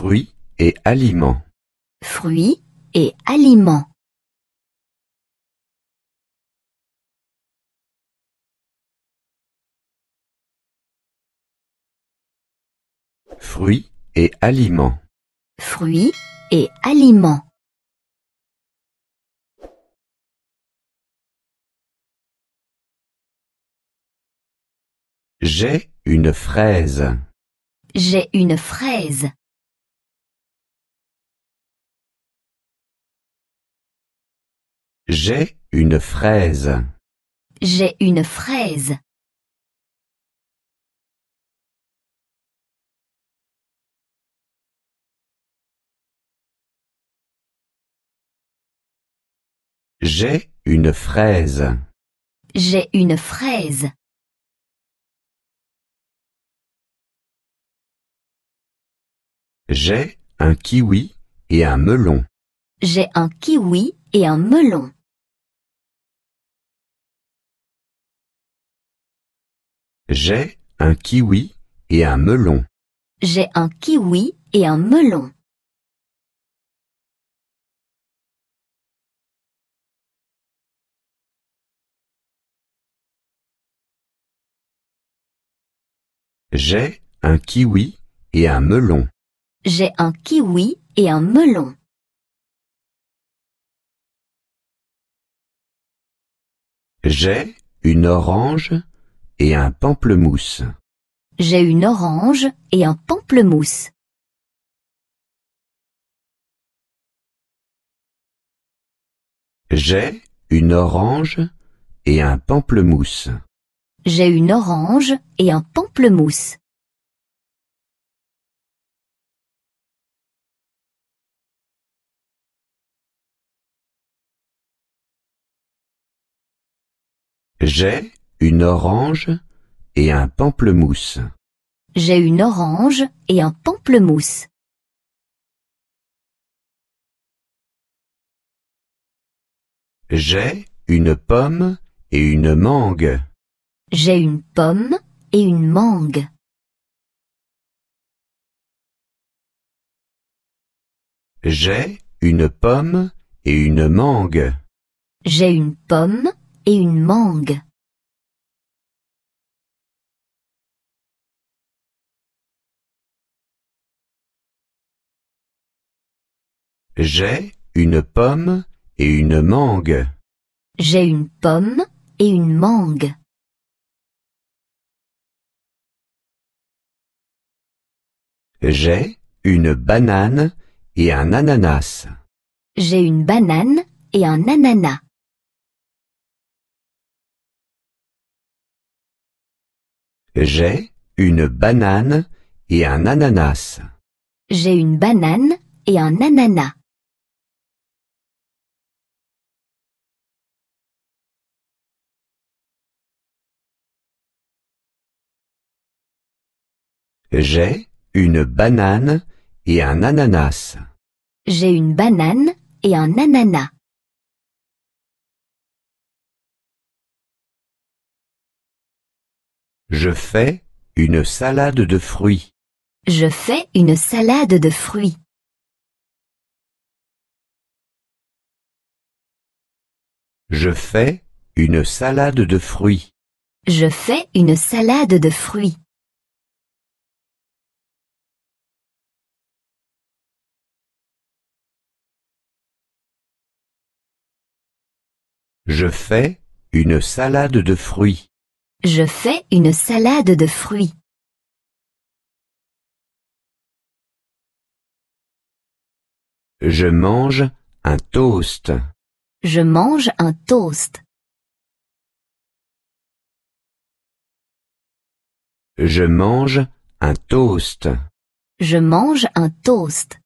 Fruits et aliments. Fruits et aliments. Fruits et aliments. Fruits et aliments. J'ai une fraise. J'ai une fraise. J'ai une fraise. J'ai une fraise. J'ai une fraise. J'ai une fraise. J'ai un kiwi et un melon. J'ai un kiwi et un melon. J'ai un kiwi et un melon. J'ai un kiwi et un melon. J'ai un kiwi et un melon. J'ai un kiwi et un melon. J'ai une orange et un pamplemousse. J'ai une orange et un pamplemousse. J'ai une orange et un pamplemousse. J'ai une orange et un pamplemousse. J'ai une orange et un pamplemousse. J'ai une orange et un pamplemousse. J'ai une pomme et une mangue. J'ai une pomme et une mangue. J'ai une pomme et une mangue. J'ai une pomme et une mangue. J'ai une pomme et une mangue. J'ai une pomme et une mangue. J'ai une banane et un ananas. J'ai une banane et un ananas. J'ai une banane et un ananas. J'ai une banane et un ananas. J'ai une banane et un ananas. J'ai une banane et un ananas. Je fais une salade de fruits. Je fais une salade de fruits. Je fais une salade de fruits. Je fais une salade de fruits. Je fais une salade de fruits. Je fais une salade de fruits. Je mange un toast. Je mange un toast. Je mange un toast. Je mange un toast.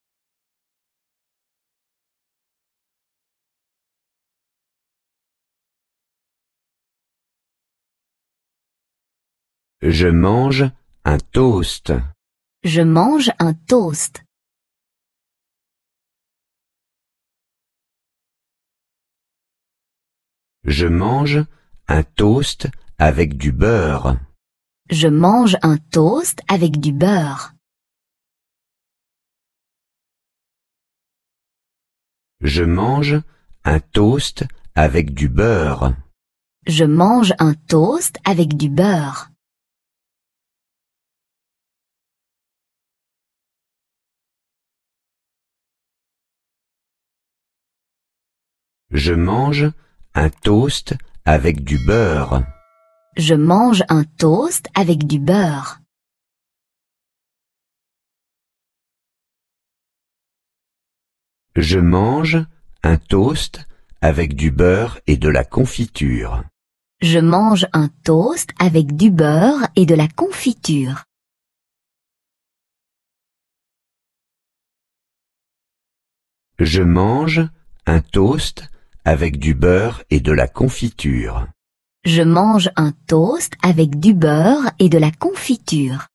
Je mange un toast. Je mange un toast. Je mange un toast avec du beurre. Je mange un toast avec du beurre. Je mange un toast avec du beurre. Je mange un toast avec du beurre. Je mange un toast avec du beurre. Je mange un toast avec du beurre. Je mange un toast avec du beurre et de la confiture. Je mange un toast avec du beurre et de la confiture. Je mange un toast avec du beurre et de la confiture. Je mange un toast avec du beurre et de la confiture.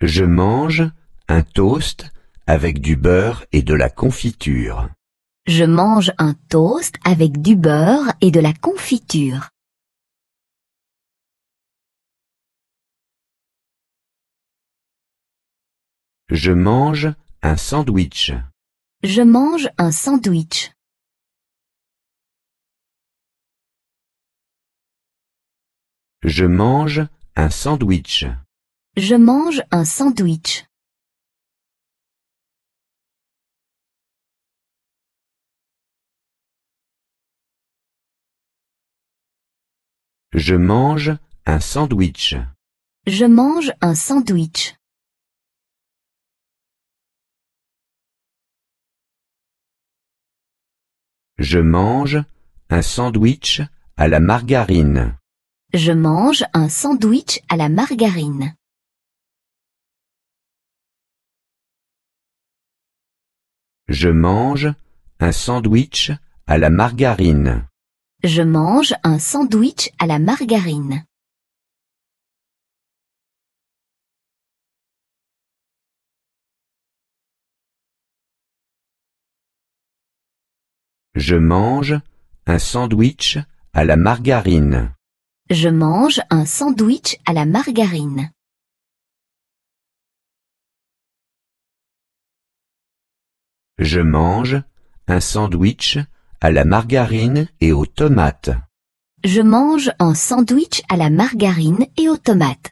Je mange un toast avec du beurre et de la confiture. Je mange un toast avec du beurre et de la confiture. Je mange un sandwich. Je mange un sandwich. Je mange un sandwich. Je mange un sandwich. Je mange un sandwich. Je mange un sandwich. Je mange un sandwich à la margarine. Je mange un sandwich à la margarine. Je mange un sandwich à la margarine. Je mange un sandwich à la margarine. Je mange un sandwich à la margarine. Je mange un sandwich à la margarine. Je mange un sandwich à la margarine et aux tomates. Je mange un sandwich à la margarine et aux tomates.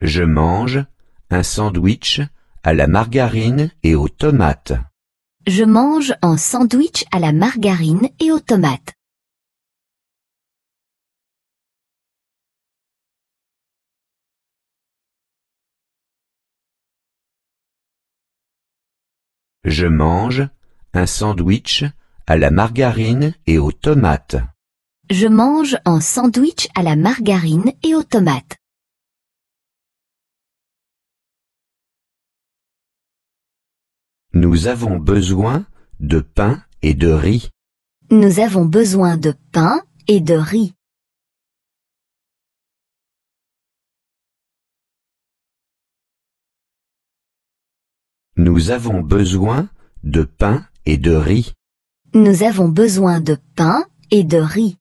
Je mange un sandwich à la margarine et aux tomates. Je mange un sandwich à la margarine et aux tomates. Je mange un sandwich à la margarine et aux tomates. Je mange un sandwich à la margarine et aux tomates. Nous avons besoin de pain et de riz. Nous avons besoin de pain et de riz. Nous avons besoin de pain et de riz. Nous avons besoin de pain et de riz.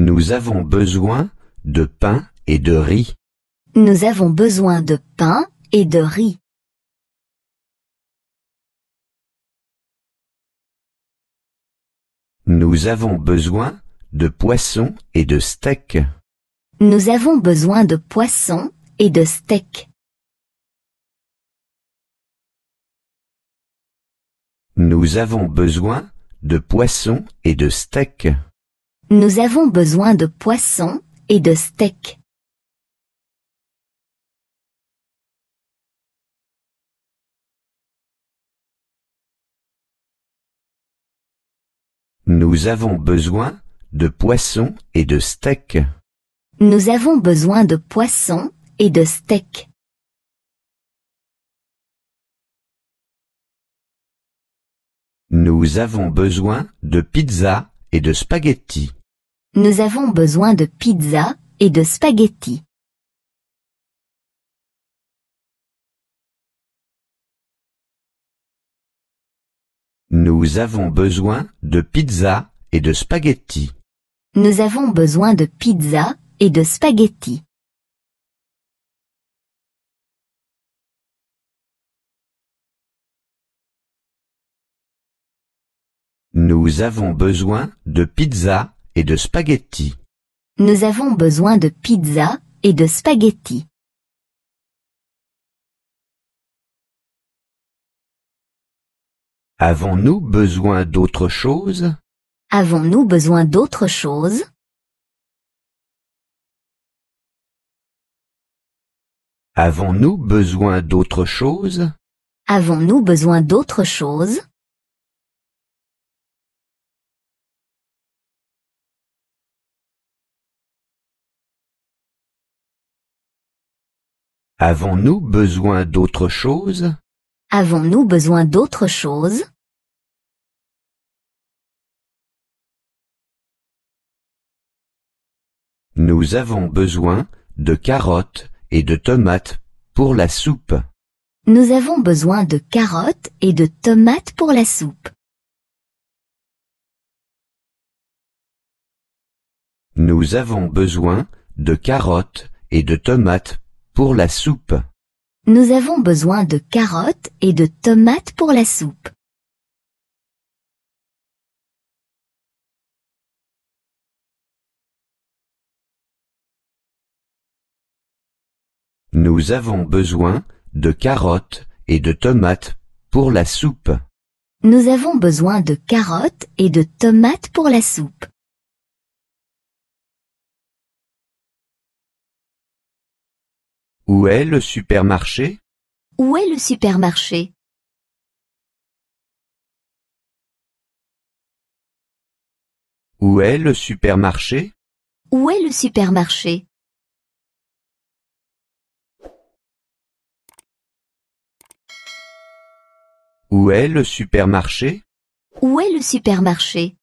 Nous avons besoin de pain et de riz. Nous avons besoin de pain et de riz. Nous avons besoin de poisson et de steak. Nous avons besoin de poisson et de steak. Nous avons besoin de poisson et de steak. Nous avons besoin de poissons et de steaks. Nous avons besoin de poissons et de steaks. Nous avons besoin de poissons et de steaks. Nous avons besoin de pizza et de spaghettis. Nous avons besoin de pizza et de spaghetti. Nous avons besoin de pizza et de spaghetti. Nous avons besoin de pizza et de spaghetti. Nous avons besoin de pizza et de spaghettis. Nous avons besoin de pizza et de spaghettis. Avons-nous besoin d'autre chose Avons-nous besoin d'autre chose Avons-nous besoin d'autre chose Avons-nous besoin d'autre chose Avons-nous besoin d'autre chose Avons-nous besoin d'autre chose Nous avons besoin de carottes et de tomates pour la soupe. Nous avons besoin de carottes et de tomates pour la soupe. Nous avons besoin de carottes et de tomates pour la soupe. Nous avons besoin de carottes et de tomates pour la soupe. Nous avons besoin de carottes et de tomates pour la soupe. Nous avons besoin de carottes et de tomates pour la soupe. Où est le supermarché Où est le supermarché Où est le supermarché Où est le supermarché Où est le supermarché Où est le supermarché